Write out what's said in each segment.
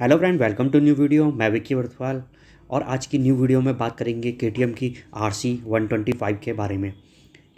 hello friend welcome to new video मैं विक्की वर्तवाल और आज की न्यू वीडियो में बात करेंगे के की आर सी के बारे में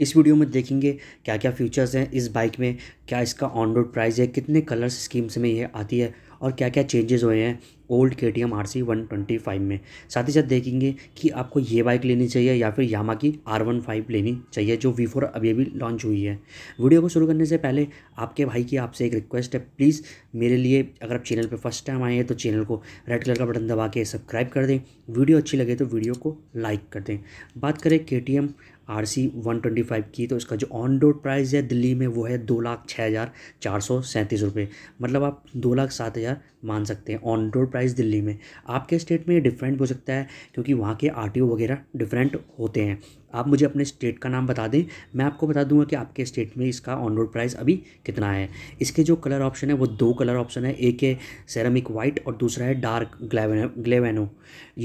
इस वीडियो में देखेंगे क्या क्या फीचर्स हैं इस बाइक में क्या इसका ऑन रोड प्राइस है कितने कलर्स स्कीम्स में ये आती है और क्या क्या चेंजेस हुए हैं old K T M R C one twenty five में साथ ही साथ देखेंगे कि आपको ये बाइक लेनी चाहिए या फिर यामा की आर वन फाइव लेनी चाहिए जो वी फोर अभी अभी लॉन्च हुई है वीडियो को शुरू करने से पहले आपके भाई की आपसे एक रिक्वेस्ट है प्लीज़ मेरे लिए अगर आप चैनल पर फर्स्ट टाइम आए हैं तो चैनल को रेड कलर का बटन दबा के सब्सक्राइब कर दें वीडियो अच्छी लगे तो वीडियो को लाइक कर दें बात करें K T M R C one twenty five की तो इसका जो ऑन रोड प्राइस है दिल्ली में वो है दो लाख छः हज़ार चार सौ सैंतीस रुपये मतलब आप दो लाख सात हज़ार मान सकते हैं ऑन रोड प्राइस दिल्ली में आपके स्टेट में डिफरेंट हो सकता है क्योंकि वहाँ के आर वगैरह डिफरेंट होते हैं आप मुझे अपने स्टेट का नाम बता दें मैं आपको बता दूंगा कि आपके स्टेट में इसका ऑन रोड प्राइस अभी कितना है इसके जो कलर ऑप्शन है वो दो कलर ऑप्शन है एक है सेरामिक वाइट और दूसरा है डार्क ग्लेवेनो ग्लेवेनो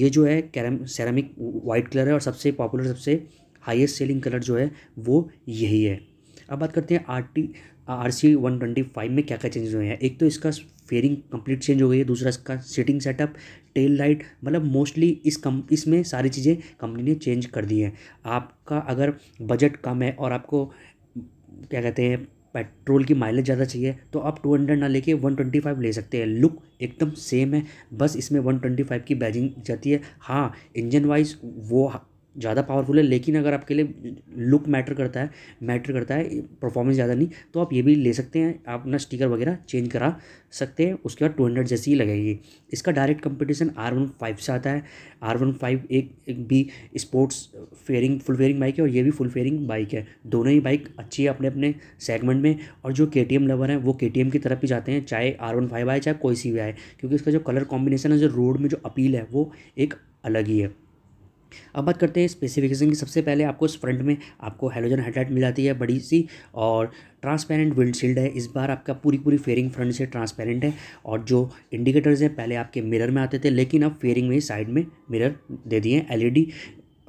ये जो है कैरम सेरामिक वाइट कलर है और सबसे पॉपुलर सबसे हाईएस्ट सेलिंग कलर जो है वो यही है अब बात करते हैं R T R C one twenty five में क्या क्या चेंजेस हुए हैं एक तो इसका फेयरिंग कंप्लीट चेंज हो गई है दूसरा इसका सीटिंग सेटअप टेल लाइट मतलब मोस्टली इस कम इसमें सारी चीज़ें कंपनी ने चेंज कर दी हैं आपका अगर बजट कम है और आपको क्या कहते हैं पेट्रोल की माइलेज ज़्यादा चाहिए तो आप 200 ना लेके 125 ले सकते हैं लुक एकदम सेम है बस इसमें 125 की बैजिंग जाती है हाँ इंजन वाइज वो ज़्यादा पावरफुल है लेकिन अगर आपके लिए लुक मैटर करता है मैटर करता है परफॉर्मेंस ज़्यादा नहीं तो आप ये भी ले सकते हैं आप अपना स्टिकर वगैरह चेंज करा सकते हैं उसके बाद टू हंड्रेड जैसी ही लगेगी इसका direct competition R one five से आता है आर वन फाइव एक, एक भी sports fairing full fairing bike है और ये भी फुल फेयरिंग बाइक है दोनों ही बाइक अच्छी है अपने अपने सेगमेंट में और जो के टी एम लवर हैं वो के टी एम की तरफ ही जाते हैं चाहे आर वन फाइव आए चाहे कोई सी भी आए क्योंकि इसका जो कलर कॉम्बिनेशन है जो रोड में जो अपील है वो एक अलग ही है अब बात करते हैं स्पेसिफिकेशन की सबसे पहले आपको इस फ्रंट में आपको हेलोजन हेडलाइट मिल जाती है बड़ी सी और ट्रांसपेरेंट विंडशील्ड है इस बार आपका पूरी पूरी फेयरिंग फ्रंट से ट्रांसपेरेंट है और जो इंडिकेटर्स हैं पहले आपके मिरर में आते थे लेकिन अब फेयरिंग में साइड में मिरर दे दिए एल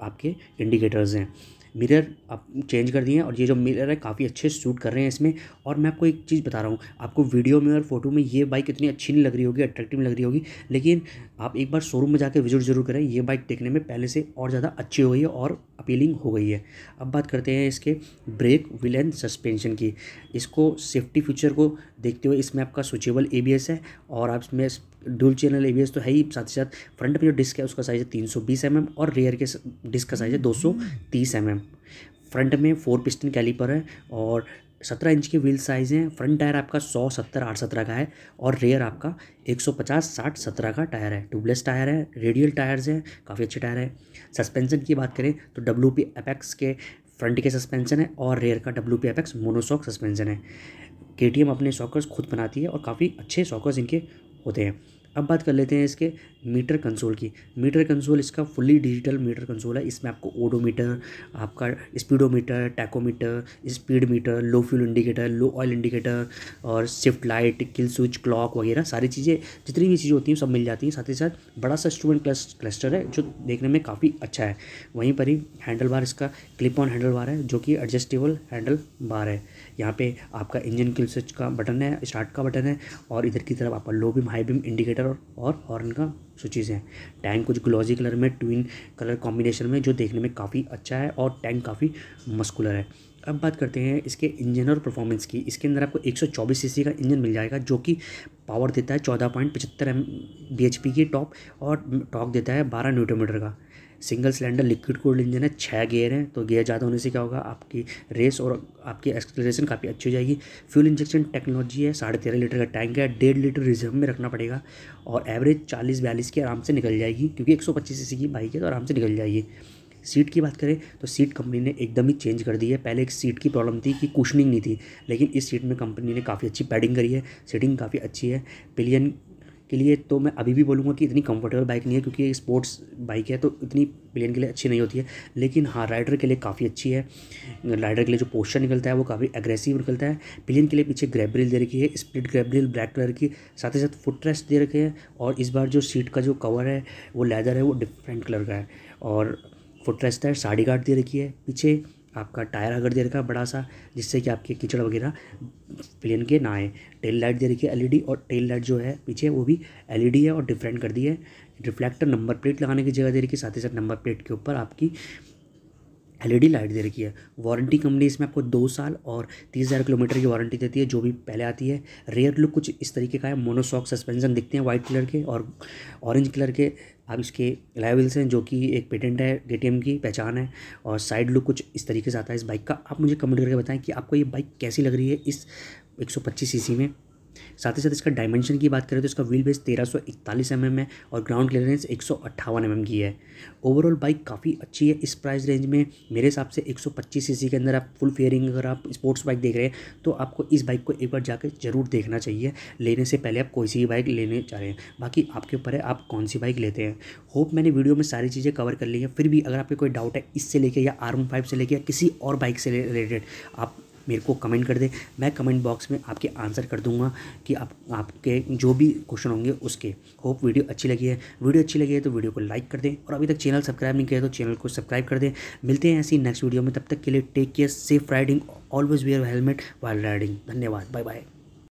आपके इंडिकेटर्स हैं मिरर आप चेंज कर दिए हैं और ये जो मिरर है काफ़ी अच्छे सूट कर रहे हैं इसमें और मैं आपको एक चीज़ बता रहा हूँ आपको वीडियो में और फोटो में ये बाइक इतनी अच्छी नहीं लग रही होगी अट्रैक्टिव लग रही होगी लेकिन आप एक बार शोरूम में जाकर विजिट जरूर करें ये बाइक देखने में पहले से और ज़्यादा अच्छी हो गई है और अपीलिंग हो गई है अब बात करते हैं इसके ब्रेक व्हील एंड सस्पेंशन की इसको सेफ्टी फीचर को देखते हुए इसमें आपका स्विचेबल ए है और आप इसमें डुअल चैनल ए तो है ही साथ ही साथ फ्रंट में जो डिस्क है उसका साइज़ है तीन सौ बीस एम एम और रेयर के डिस्क का साइज़ है दो सौ तीस एम एम फ्रंट में फोर पिस्टन कैलीपर है और सत्रह इंच के व्हील साइज़ हैं फ्रंट टायर आपका सौ सत्तर आठ सत्रह का है और रेयर आपका एक सौ पचास साठ सत्रह का टायर है ट्यूबलेस टायर है रेडियल टायर्स हैं काफ़ी अच्छे टायर है सस्पेंशन की बात करें तो डब्ल्यू पी एपेक्स के फ्रंट के सस्पेंशन है और रेयर का W P apex monoshock suspension है के टी एम अपने सॉकर्स खुद बनाती है और काफ़ी अच्छे सॉकर्स इनके होते हैं अब बात कर लेते हैं इसके मीटर कंसोल की मीटर कंसोल इसका फुली डिजिटल मीटर कंसोल है इसमें आपको ओडोमीटर आपका speedometer tachometer speed meter low fuel indicator low oil indicator और swift light kill switch clock वगैरह सारी चीज़ें जितनी भी चीज़ें होती हैं सब मिल जाती हैं साथ ही साथ बड़ा सा स्टूडेंट क्लस्टर है जो देखने में काफ़ी अच्छा है वहीं पर ही हैंडल बार इसका क्लिप ऑन हैंडल बार है जो कि एडजस्टेबल हैंडल बार है यहाँ पे आपका इंजन किल स्विच का बटन है स्टार्ट का बटन है और इधर की तरफ आपका low beam high beam indicator और हॉर्न का स्विचेज हैं टैंक कुछ ग्लोजी कलर में ट्विन कलर कॉम्बिनेशन में जो देखने में काफ़ी अच्छा है और टैंक काफ़ी मस्कुलर है अब बात करते हैं इसके इंजन और परफॉर्मेंस की इसके अंदर आपको 124 सीसी का इंजन मिल जाएगा जो कि पावर देता है चौदह पॉइंट पचहत्तर एम बी एच पी की टॉप और टॉक देता है बारह न्यूटोमीटर का single cylinder liquid cold engine है छः गेयर हैं तो गेयर ज़्यादा होने से क्या होगा आपकी रेस और आपकी एक्सप्लेसन काफ़ी अच्छी हो जाएगी फ्यूल इंजेक्शन टेक्नोलॉजी है साढ़े तेरह लीटर का टैंक है डेढ़ लीटर रिजर्व में रखना पड़ेगा और एवरेज चालीस बयालीस की आराम से निकल जाएगी क्योंकि एक सौ पच्चीस की बाइक है तो आराम से निकल जाएगी सीट की बात करें तो सीट कंपनी ने एकदम ही चेंज कर दी है पहले एक सीट की प्रॉब्लम थी कि कुशनिंग नहीं थी लेकिन इस सीट में कंपनी ने काफ़ी अच्छी पैडिंग करी है सीटिंग काफ़ी अच्छी है पिलियन के लिए तो मैं अभी भी बोलूँगा कि इतनी कंफर्टेबल बाइक नहीं है क्योंकि स्पोर्ट्स बाइक है तो इतनी प्लेन के लिए अच्छी नहीं होती है लेकिन हाँ राइडर के लिए काफ़ी अच्छी है राइडर के लिए जो पोस्चर निकलता है वो काफ़ी एग्रेसिव निकलता है प्लेन के लिए पीछे ग्रैब दे रखी है स्प्लिट ग्रैब ब्लैक कलर की साथ ही साथ फुट रेस्ट दे रखे हैं और इस बार जो सीट का जो कवर है वो लेदर है वो डिफरेंट कलर का है और फुट रेस्ट है साड़ी गार्ड दे रखी है पीछे आपका टायर अगर दे रखा है बड़ा सा जिससे कि आपके कीचड़ वगैरह प्लेन के ना आए टेल लाइट दे रखी है एलईडी और टेल लाइट जो है पीछे वो भी एलईडी है और डिफरेंट कर दी है रिफ्लेक्टर नंबर प्लेट लगाने की जगह दे रखी है साथ ही साथ नंबर प्लेट के ऊपर आपकी एलईडी लाइट दे रखी है वारंटी कंपनी इसमें आपको दो साल और तीस हज़ार किलोमीटर की वारंटी देती है जो भी पहले आती है रेयर लुक कुछ इस तरीके का है मोनोसॉक सस्पेंशन दिखते हैं वाइट कलर के और ऑरेंज कलर के आप इसके अलाइवल्स हैं जो कि एक पेटेंट है के की पहचान है और साइड लुक कुछ इस तरीके से आता है इस बाइक का आप मुझे कमेंट करके बताएं कि आपको ये बाइक कैसी लग रही है इस एक सीसी में साथ ही साथ इसका डायमेंशन की बात करें तो इसका व्हील बेस तेरह सौ इकतालीस एम एम है और ग्राउंड क्लियरेंस एक सौ अट्ठावन एम एम की है ओवरऑल बाइक काफ़ी अच्छी है इस प्राइस रेंज में मेरे हिसाब से एक सौ पच्चीस सी सी के अंदर आप फुल फेयरिंग अगर आप स्पोर्ट्स बाइक देख रहे हैं तो आपको इस बाइक को एक बार जाकर ज़रूर देखना चाहिए लेने से पहले आप कोई सी बाइक लेने चाह रहे हैं बाकी आपके ऊपर है आप कौन सी बाइक लेते हैं होप मैंने वीडियो में सारी चीज़ें कवर कर ली है फिर भी अगर आपके कोई डाउट है इससे लेके या आर्म फाइव से लेके या किसी और बाइक से रिलेटेड आप मेरे को कमेंट कर दे मैं कमेंट बॉक्स में आपके आंसर कर दूंगा कि आप आपके जो भी क्वेश्चन होंगे उसके होप वीडियो अच्छी लगी है वीडियो अच्छी लगी है तो वीडियो को लाइक कर दें और अभी तक चैनल सब्सक्राइब नहीं किया तो चैनल को सब्सक्राइब कर दें मिलते हैं ऐसी नेक्स्ट वीडियो में तब तक के लिए take care safe riding always wear helmet while riding धन्यवाद बाय बाय